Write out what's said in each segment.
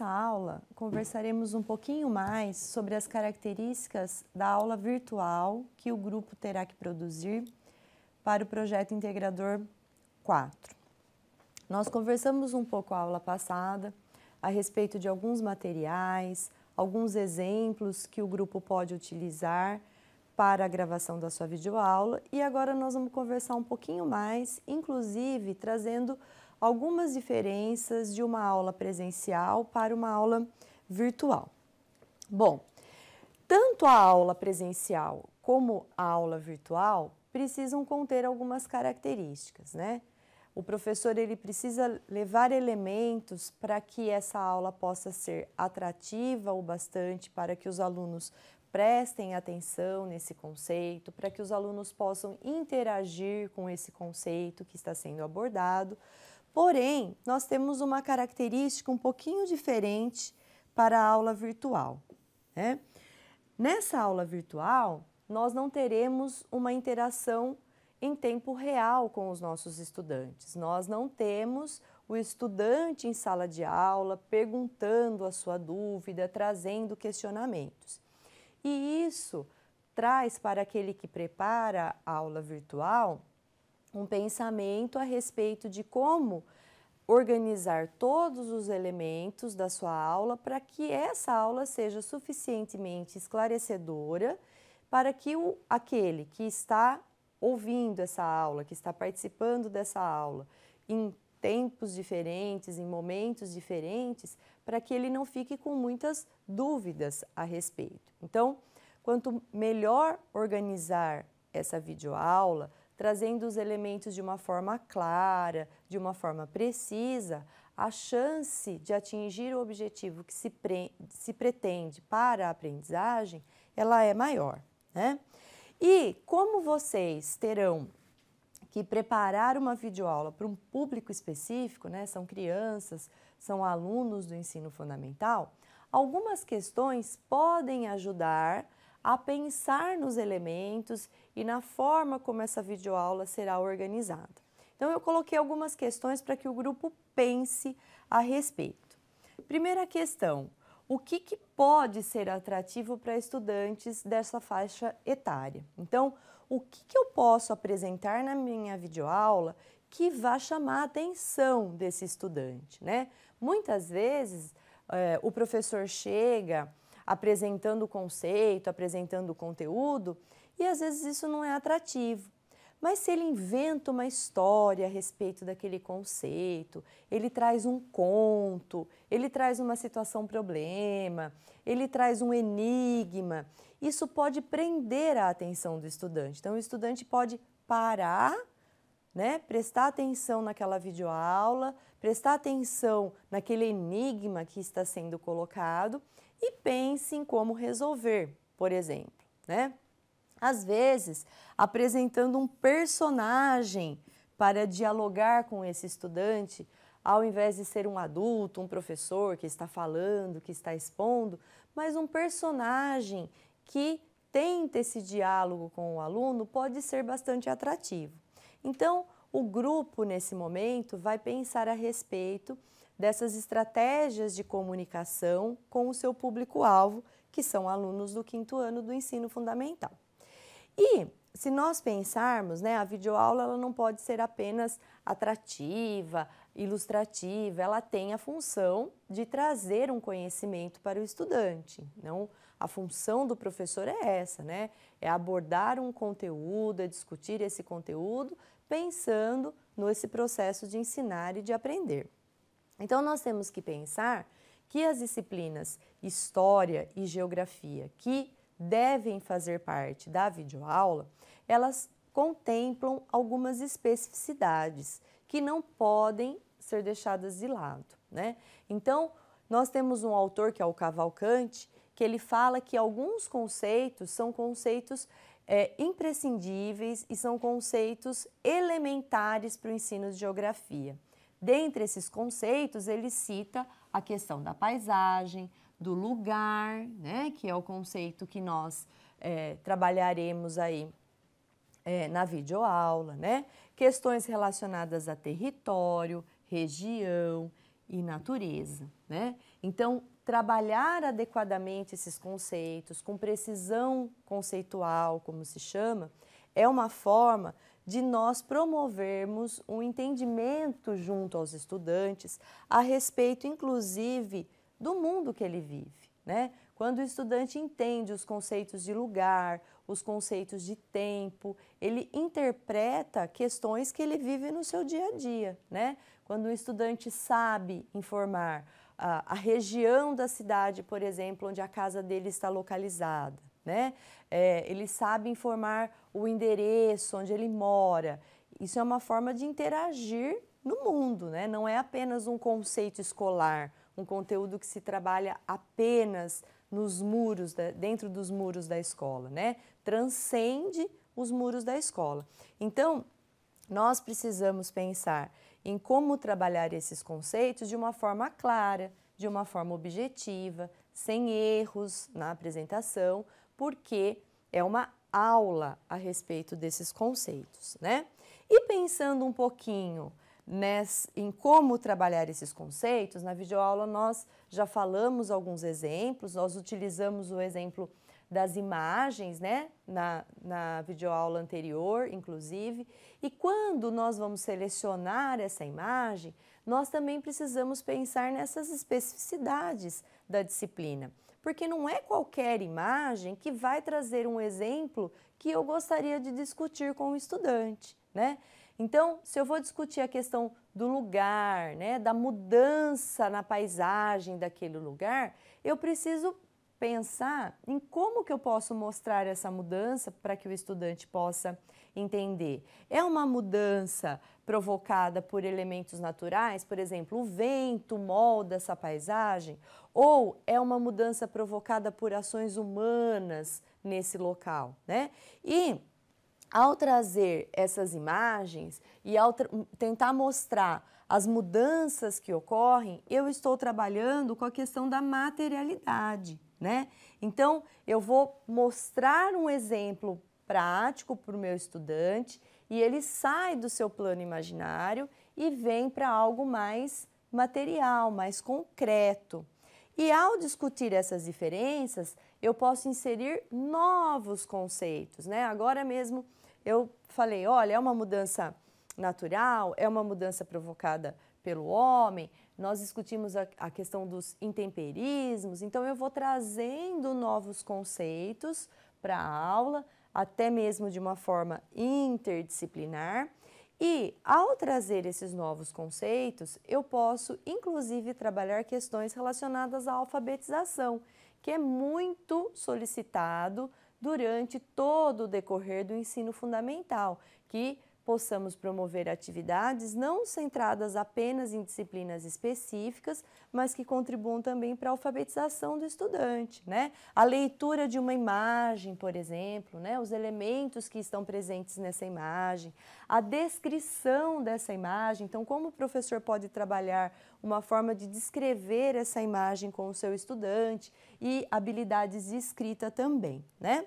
nessa aula, conversaremos um pouquinho mais sobre as características da aula virtual que o grupo terá que produzir para o projeto integrador 4. Nós conversamos um pouco a aula passada a respeito de alguns materiais, alguns exemplos que o grupo pode utilizar para a gravação da sua videoaula e agora nós vamos conversar um pouquinho mais, inclusive trazendo algumas diferenças de uma aula presencial para uma aula virtual. Bom, tanto a aula presencial como a aula virtual precisam conter algumas características, né? O professor ele precisa levar elementos para que essa aula possa ser atrativa o bastante para que os alunos prestem atenção nesse conceito, para que os alunos possam interagir com esse conceito que está sendo abordado, Porém, nós temos uma característica um pouquinho diferente para a aula virtual. Né? Nessa aula virtual, nós não teremos uma interação em tempo real com os nossos estudantes. Nós não temos o estudante em sala de aula perguntando a sua dúvida, trazendo questionamentos. E isso traz para aquele que prepara a aula virtual um pensamento a respeito de como organizar todos os elementos da sua aula para que essa aula seja suficientemente esclarecedora para que o, aquele que está ouvindo essa aula, que está participando dessa aula, em tempos diferentes, em momentos diferentes, para que ele não fique com muitas dúvidas a respeito. Então, quanto melhor organizar essa videoaula, trazendo os elementos de uma forma clara, de uma forma precisa, a chance de atingir o objetivo que se, pre se pretende para a aprendizagem, ela é maior. Né? E como vocês terão que preparar uma videoaula para um público específico, né? São crianças, são alunos do ensino fundamental. Algumas questões podem ajudar a pensar nos elementos e na forma como essa videoaula será organizada. Então, eu coloquei algumas questões para que o grupo pense a respeito. Primeira questão: o que, que pode ser atrativo para estudantes dessa faixa etária? Então, o que, que eu posso apresentar na minha videoaula que vá chamar a atenção desse estudante, né? Muitas vezes é, o professor chega apresentando o conceito, apresentando o conteúdo, e às vezes isso não é atrativo. Mas se ele inventa uma história a respeito daquele conceito, ele traz um conto, ele traz uma situação problema, ele traz um enigma, isso pode prender a atenção do estudante. Então o estudante pode parar, né, prestar atenção naquela videoaula, prestar atenção naquele enigma que está sendo colocado e pense em como resolver, por exemplo, né? Às vezes, apresentando um personagem para dialogar com esse estudante, ao invés de ser um adulto, um professor que está falando, que está expondo, mas um personagem que tenta esse diálogo com o aluno pode ser bastante atrativo. Então, o grupo, nesse momento, vai pensar a respeito dessas estratégias de comunicação com o seu público-alvo, que são alunos do quinto ano do ensino fundamental. E se nós pensarmos, né, a videoaula ela não pode ser apenas atrativa, ilustrativa, ela tem a função de trazer um conhecimento para o estudante. Não, a função do professor é essa, né? É abordar um conteúdo, é discutir esse conteúdo, pensando nesse processo de ensinar e de aprender. Então, nós temos que pensar que as disciplinas História e Geografia, que devem fazer parte da videoaula, elas contemplam algumas especificidades que não podem ser deixadas de lado. Né? Então, nós temos um autor que é o Cavalcante, que ele fala que alguns conceitos são conceitos é, imprescindíveis e são conceitos elementares para o ensino de geografia. Dentre esses conceitos, ele cita a questão da paisagem, do lugar, né, que é o conceito que nós é, trabalharemos aí é, na videoaula, né? Questões relacionadas a território, região e natureza, né? Então, trabalhar adequadamente esses conceitos, com precisão conceitual, como se chama, é uma forma de nós promovermos um entendimento junto aos estudantes a respeito, inclusive, do mundo que ele vive. Né? Quando o estudante entende os conceitos de lugar, os conceitos de tempo, ele interpreta questões que ele vive no seu dia a dia. Né? Quando o estudante sabe informar a, a região da cidade, por exemplo, onde a casa dele está localizada, né? É, ele sabe informar o endereço onde ele mora. Isso é uma forma de interagir no mundo, né? Não é apenas um conceito escolar, um conteúdo que se trabalha apenas nos muros, dentro dos muros da escola, né? Transcende os muros da escola. Então, nós precisamos pensar em como trabalhar esses conceitos de uma forma clara, de uma forma objetiva, sem erros na apresentação, porque é uma aula a respeito desses conceitos, né? E pensando um pouquinho em como trabalhar esses conceitos, na videoaula nós já falamos alguns exemplos, nós utilizamos o exemplo das imagens, né, na, na videoaula anterior, inclusive, e quando nós vamos selecionar essa imagem, nós também precisamos pensar nessas especificidades da disciplina porque não é qualquer imagem que vai trazer um exemplo que eu gostaria de discutir com o estudante, né? Então, se eu vou discutir a questão do lugar, né, da mudança na paisagem daquele lugar, eu preciso pensar em como que eu posso mostrar essa mudança para que o estudante possa entender. É uma mudança provocada por elementos naturais, por exemplo, o vento molda essa paisagem, ou é uma mudança provocada por ações humanas nesse local, né? E ao trazer essas imagens e ao tentar mostrar as mudanças que ocorrem, eu estou trabalhando com a questão da materialidade, né? Então, eu vou mostrar um exemplo prático para o meu estudante e ele sai do seu plano imaginário e vem para algo mais material, mais concreto. E ao discutir essas diferenças, eu posso inserir novos conceitos, né? Agora mesmo eu falei, olha, é uma mudança natural, é uma mudança provocada pelo homem. Nós discutimos a, a questão dos intemperismos, então eu vou trazendo novos conceitos para a aula até mesmo de uma forma interdisciplinar. E ao trazer esses novos conceitos, eu posso inclusive trabalhar questões relacionadas à alfabetização, que é muito solicitado durante todo o decorrer do ensino fundamental, que possamos promover atividades não centradas apenas em disciplinas específicas, mas que contribuam também para a alfabetização do estudante, né? A leitura de uma imagem, por exemplo, né? Os elementos que estão presentes nessa imagem, a descrição dessa imagem. Então, como o professor pode trabalhar uma forma de descrever essa imagem com o seu estudante e habilidades de escrita também, né?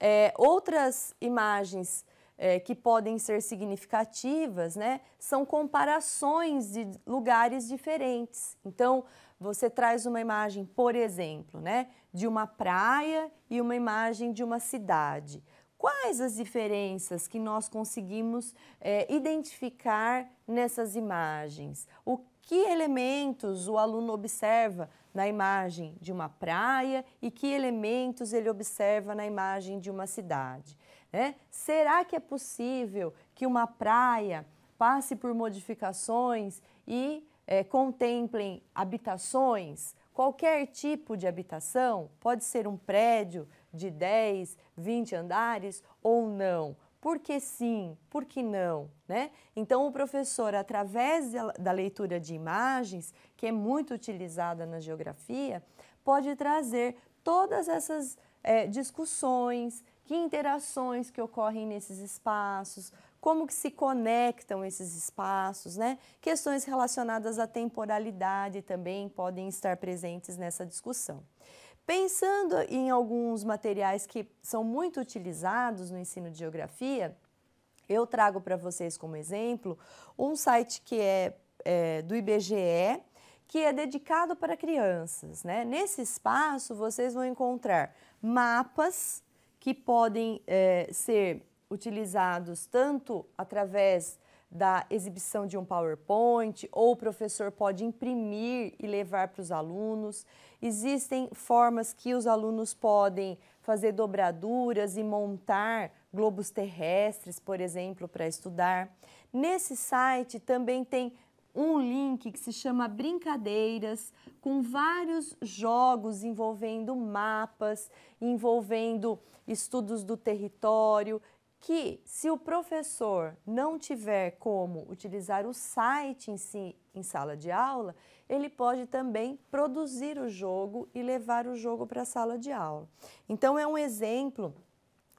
É, outras imagens é, que podem ser significativas, né, são comparações de lugares diferentes. Então, você traz uma imagem, por exemplo, né, de uma praia e uma imagem de uma cidade. Quais as diferenças que nós conseguimos é, identificar nessas imagens? O que elementos o aluno observa na imagem de uma praia e que elementos ele observa na imagem de uma cidade? Né? Será que é possível que uma praia passe por modificações e é, contemplem habitações? Qualquer tipo de habitação? Pode ser um prédio de 10, 20 andares ou não? Por que sim? Por que não? Né? Então, o professor, através da leitura de imagens, que é muito utilizada na geografia, pode trazer todas essas é, discussões, que interações que ocorrem nesses espaços, como que se conectam esses espaços, né? Questões relacionadas à temporalidade também podem estar presentes nessa discussão. Pensando em alguns materiais que são muito utilizados no ensino de geografia, eu trago para vocês como exemplo um site que é, é do IBGE, que é dedicado para crianças. Né? Nesse espaço, vocês vão encontrar mapas que podem é, ser utilizados tanto através da exibição de um PowerPoint, ou o professor pode imprimir e levar para os alunos. Existem formas que os alunos podem fazer dobraduras e montar globos terrestres, por exemplo, para estudar. Nesse site também tem um link que se chama Brincadeiras, com vários jogos envolvendo mapas, envolvendo estudos do território, que se o professor não tiver como utilizar o site em si em sala de aula, ele pode também produzir o jogo e levar o jogo para a sala de aula. Então é um exemplo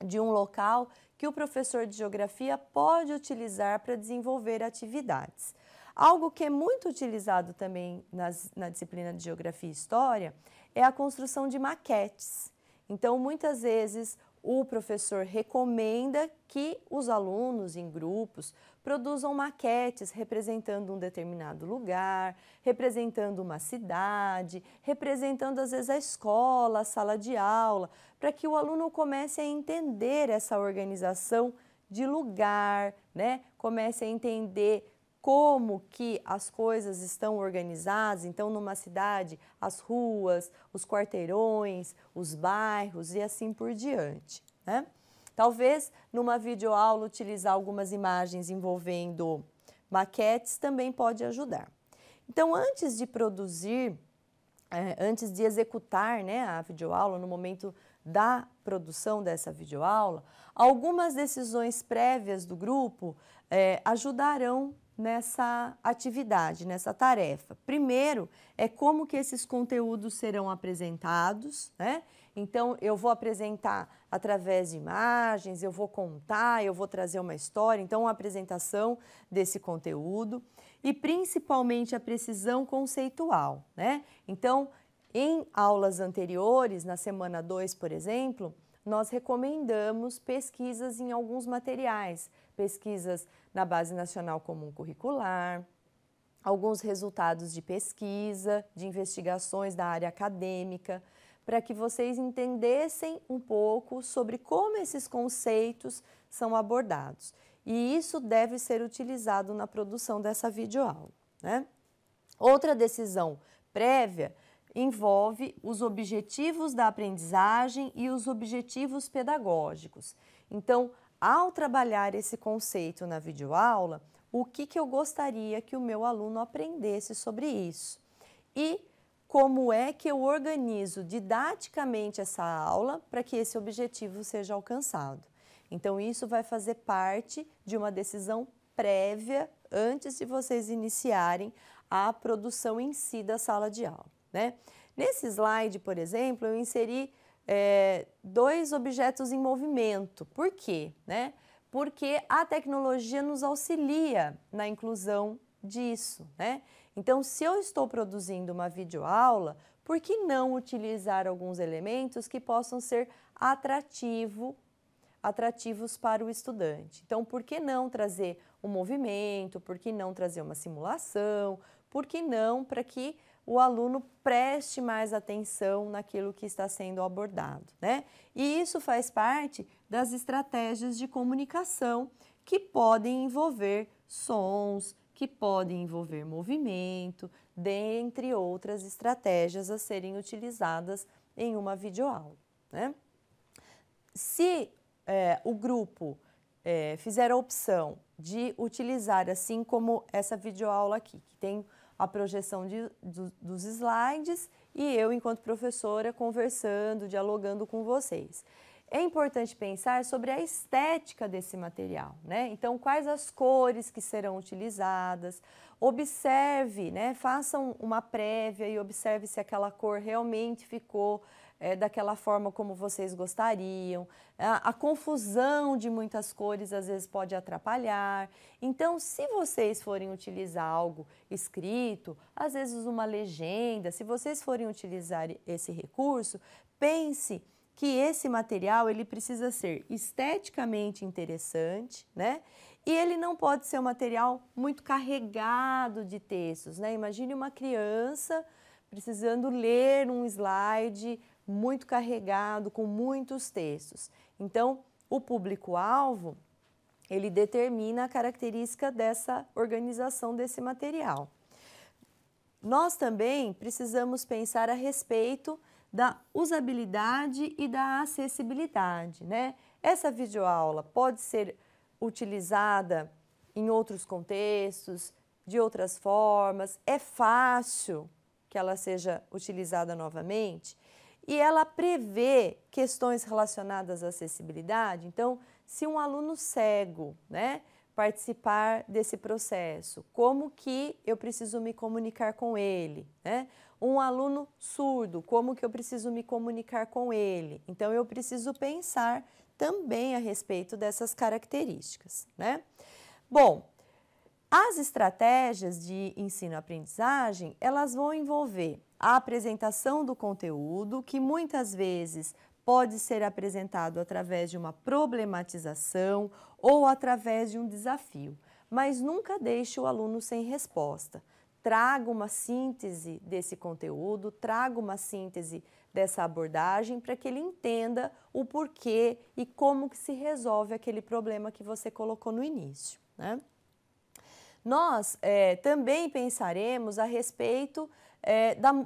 de um local que o professor de geografia pode utilizar para desenvolver atividades. Algo que é muito utilizado também nas, na disciplina de Geografia e História é a construção de maquetes. Então, muitas vezes, o professor recomenda que os alunos em grupos produzam maquetes representando um determinado lugar, representando uma cidade, representando às vezes a escola, a sala de aula, para que o aluno comece a entender essa organização de lugar, né? Comece a entender como que as coisas estão organizadas, então numa cidade, as ruas, os quarteirões, os bairros e assim por diante, né? Talvez numa videoaula utilizar algumas imagens envolvendo maquetes também pode ajudar. Então, antes de produzir, é, antes de executar né, a videoaula, no momento da produção dessa videoaula, algumas decisões prévias do grupo é, ajudarão nessa atividade, nessa tarefa. Primeiro é como que esses conteúdos serão apresentados, né? Então eu vou apresentar através de imagens, eu vou contar, eu vou trazer uma história, então a apresentação desse conteúdo e principalmente a precisão conceitual, né? Então, em aulas anteriores, na semana 2, por exemplo, nós recomendamos pesquisas em alguns materiais, pesquisas na Base Nacional Comum Curricular, alguns resultados de pesquisa, de investigações da área acadêmica, para que vocês entendessem um pouco sobre como esses conceitos são abordados. E isso deve ser utilizado na produção dessa videoaula. Né? Outra decisão prévia envolve os objetivos da aprendizagem e os objetivos pedagógicos. Então, ao trabalhar esse conceito na videoaula, o que, que eu gostaria que o meu aluno aprendesse sobre isso? E como é que eu organizo didaticamente essa aula para que esse objetivo seja alcançado? Então, isso vai fazer parte de uma decisão prévia antes de vocês iniciarem a produção em si da sala de aula. Né? Nesse slide, por exemplo, eu inseri é, dois objetos em movimento. Por quê? Né? Porque a tecnologia nos auxilia na inclusão disso. Né? Então, se eu estou produzindo uma videoaula, por que não utilizar alguns elementos que possam ser atrativo, atrativos para o estudante? Então, por que não trazer um movimento? Por que não trazer uma simulação? Por que não para que o aluno preste mais atenção naquilo que está sendo abordado, né? E isso faz parte das estratégias de comunicação que podem envolver sons, que podem envolver movimento, dentre outras estratégias a serem utilizadas em uma videoaula, né? Se é, o grupo é, fizer a opção de utilizar, assim como essa videoaula aqui, que tem a projeção de, do, dos slides e eu, enquanto professora, conversando, dialogando com vocês. É importante pensar sobre a estética desse material, né? Então, quais as cores que serão utilizadas. Observe, né? Façam uma prévia e observe se aquela cor realmente ficou é, daquela forma como vocês gostariam. A, é, a confusão de muitas cores às vezes pode atrapalhar. Então, se vocês forem utilizar algo escrito, às vezes uma legenda, se vocês forem utilizar esse recurso, pense que esse material ele precisa ser esteticamente interessante, né? E ele não pode ser um material muito carregado de textos, né? Imagine uma criança precisando ler um slide muito carregado, com muitos textos. Então, o público-alvo, ele determina a característica dessa organização desse material. Nós também precisamos pensar a respeito da usabilidade e da acessibilidade, né? Essa videoaula pode ser utilizada em outros contextos, de outras formas, é fácil que ela seja utilizada novamente e ela prevê questões relacionadas à acessibilidade. Então, se um aluno cego, né, participar desse processo, como que eu preciso me comunicar com ele, né? Um aluno surdo, como que eu preciso me comunicar com ele? Então, eu preciso pensar também a respeito dessas características, né? Bom, as estratégias de ensino-aprendizagem, elas vão envolver a apresentação do conteúdo, que muitas vezes pode ser apresentado através de uma problematização ou através de um desafio, mas nunca deixe o aluno sem resposta. Traga uma síntese desse conteúdo, traga uma síntese dessa abordagem para que ele entenda o porquê e como que se resolve aquele problema que você colocou no início. Né? nós é, também pensaremos a respeito é, da,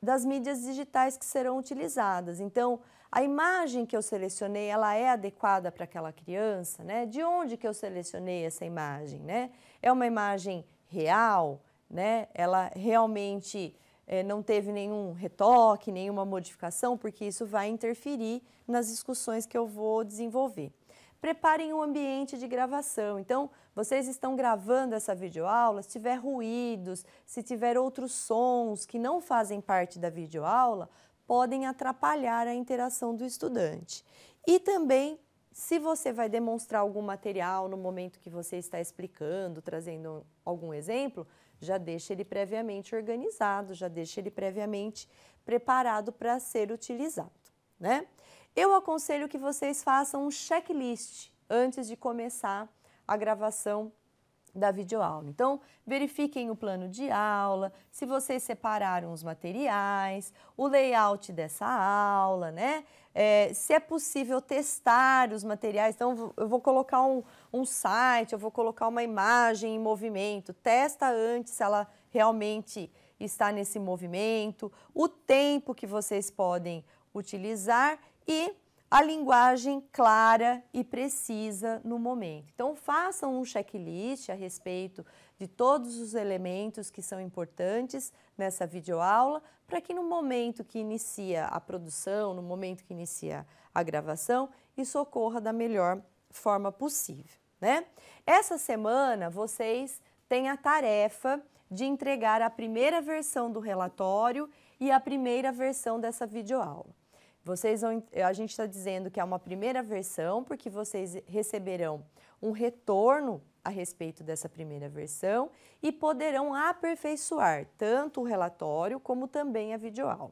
das mídias digitais que serão utilizadas. Então, a imagem que eu selecionei, ela é adequada para aquela criança, né? De onde que eu selecionei essa imagem, né? É uma imagem real, né? Ela realmente é, não teve nenhum retoque, nenhuma modificação, porque isso vai interferir nas discussões que eu vou desenvolver preparem um ambiente de gravação. Então, vocês estão gravando essa videoaula, se tiver ruídos, se tiver outros sons que não fazem parte da videoaula, podem atrapalhar a interação do estudante. E também, se você vai demonstrar algum material no momento que você está explicando, trazendo algum exemplo, já deixa ele previamente organizado, já deixa ele previamente preparado para ser utilizado, né? Eu aconselho que vocês façam um checklist antes de começar a gravação da videoaula. Então, verifiquem o plano de aula, se vocês separaram os materiais, o layout dessa aula, né? É, se é possível testar os materiais, então eu vou colocar um, um site, eu vou colocar uma imagem em movimento, testa antes se ela realmente está nesse movimento, o tempo que vocês podem utilizar e a linguagem clara e precisa no momento. Então, façam um checklist a respeito de todos os elementos que são importantes nessa videoaula, para que no momento que inicia a produção, no momento que inicia a gravação, isso ocorra da melhor forma possível, né? Essa semana vocês têm a tarefa de entregar a primeira versão do relatório e a primeira versão dessa videoaula. Vocês vão, a gente está dizendo que é uma primeira versão, porque vocês receberão um retorno a respeito dessa primeira versão e poderão aperfeiçoar tanto o relatório como também a videoaula.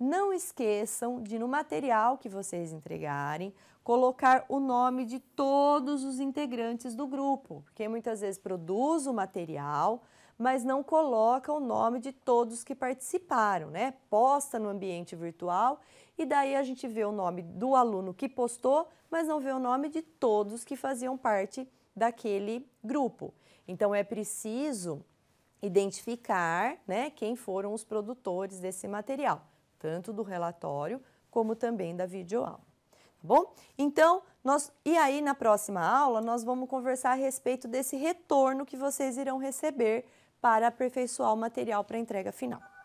Não esqueçam de, no material que vocês entregarem, colocar o nome de todos os integrantes do grupo, porque muitas vezes produz o material, mas não coloca o nome de todos que participaram, né? Posta no ambiente virtual e daí a gente vê o nome do aluno que postou, mas não vê o nome de todos que faziam parte daquele grupo. Então é preciso identificar, né, quem foram os produtores desse material, tanto do relatório como também da videoaula. Tá bom? Então, nós e aí na próxima aula nós vamos conversar a respeito desse retorno que vocês irão receber para aperfeiçoar o material para entrega final.